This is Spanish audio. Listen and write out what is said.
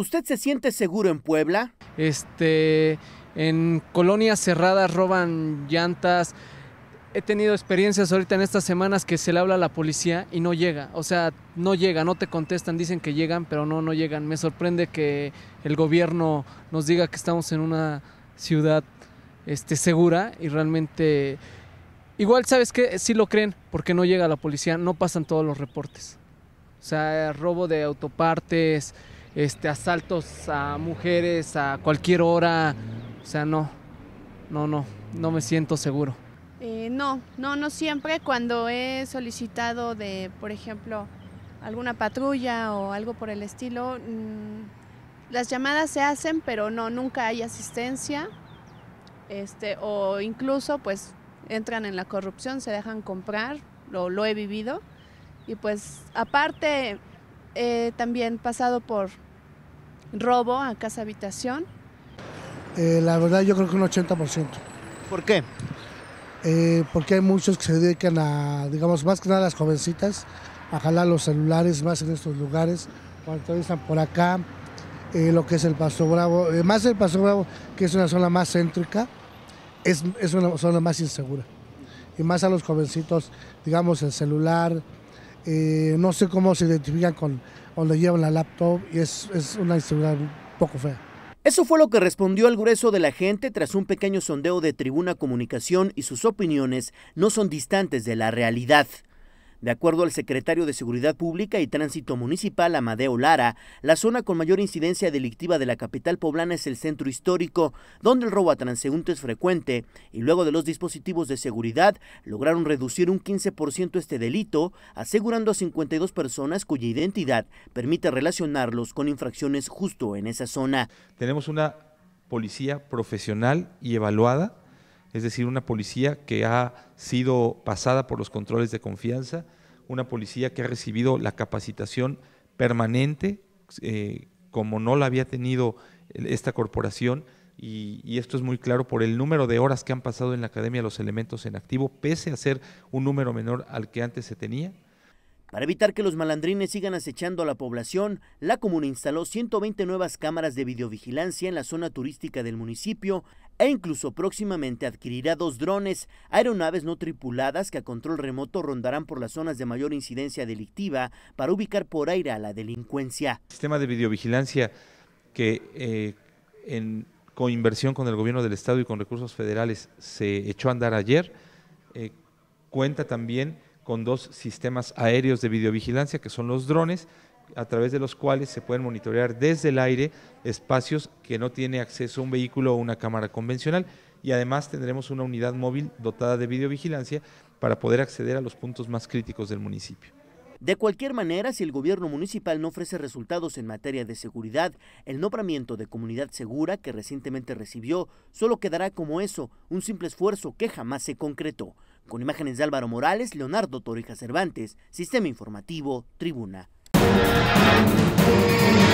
¿Usted se siente seguro en Puebla? Este, en colonias cerradas roban llantas. He tenido experiencias ahorita en estas semanas que se le habla a la policía y no llega. O sea, no llega, no te contestan, dicen que llegan, pero no, no llegan. Me sorprende que el gobierno nos diga que estamos en una ciudad este, segura y realmente... Igual, ¿sabes qué? Sí lo creen, porque no llega la policía, no pasan todos los reportes. O sea, robo de autopartes, este, asaltos a mujeres a cualquier hora. O sea, no, no, no, no me siento seguro. Eh, no, no, no siempre. Cuando he solicitado de, por ejemplo, alguna patrulla o algo por el estilo, mm, las llamadas se hacen, pero no, nunca hay asistencia. Este, o incluso, pues, entran en la corrupción, se dejan comprar, lo, lo he vivido. Y pues, aparte, eh, también pasado por robo a casa habitación? Eh, la verdad yo creo que un 80%. ¿Por qué? Eh, porque hay muchos que se dedican a, digamos, más que nada a las jovencitas, a jalar los celulares más en estos lugares, cuando están por acá, eh, lo que es el Paso Bravo, más el Paso Bravo, que es una zona más céntrica, es, es una zona más insegura. Y más a los jovencitos, digamos, el celular, eh, no sé cómo se identifican con o le llevan la laptop y es, es una inseguridad poco fea. Eso fue lo que respondió el grueso de la gente tras un pequeño sondeo de Tribuna Comunicación y sus opiniones no son distantes de la realidad. De acuerdo al secretario de Seguridad Pública y Tránsito Municipal, Amadeo Lara, la zona con mayor incidencia delictiva de la capital poblana es el centro histórico, donde el robo a transeúntes es frecuente, y luego de los dispositivos de seguridad lograron reducir un 15% este delito, asegurando a 52 personas cuya identidad permite relacionarlos con infracciones justo en esa zona. Tenemos una policía profesional y evaluada es decir, una policía que ha sido pasada por los controles de confianza, una policía que ha recibido la capacitación permanente, eh, como no la había tenido esta corporación, y, y, esto es muy claro por el número de horas que han pasado en la academia los elementos en activo, pese a ser un número menor al que antes se tenía. Para evitar que los malandrines sigan acechando a la población, la comuna instaló 120 nuevas cámaras de videovigilancia en la zona turística del municipio, e incluso próximamente adquirirá dos drones, aeronaves no tripuladas que a control remoto rondarán por las zonas de mayor incidencia delictiva para ubicar por aire a la delincuencia. Sistema de videovigilancia que eh, en coinversión con el gobierno del estado y con recursos federales se echó a andar ayer, eh, cuenta también con dos sistemas aéreos de videovigilancia que son los drones a través de los cuales se pueden monitorear desde el aire espacios que no tiene acceso un vehículo o una cámara convencional y además tendremos una unidad móvil dotada de videovigilancia para poder acceder a los puntos más críticos del municipio. De cualquier manera, si el gobierno municipal no ofrece resultados en materia de seguridad, el nombramiento de comunidad segura que recientemente recibió solo quedará como eso, un simple esfuerzo que jamás se concretó. Con imágenes de Álvaro Morales, Leonardo Torija Cervantes, Sistema Informativo, Tribuna. Música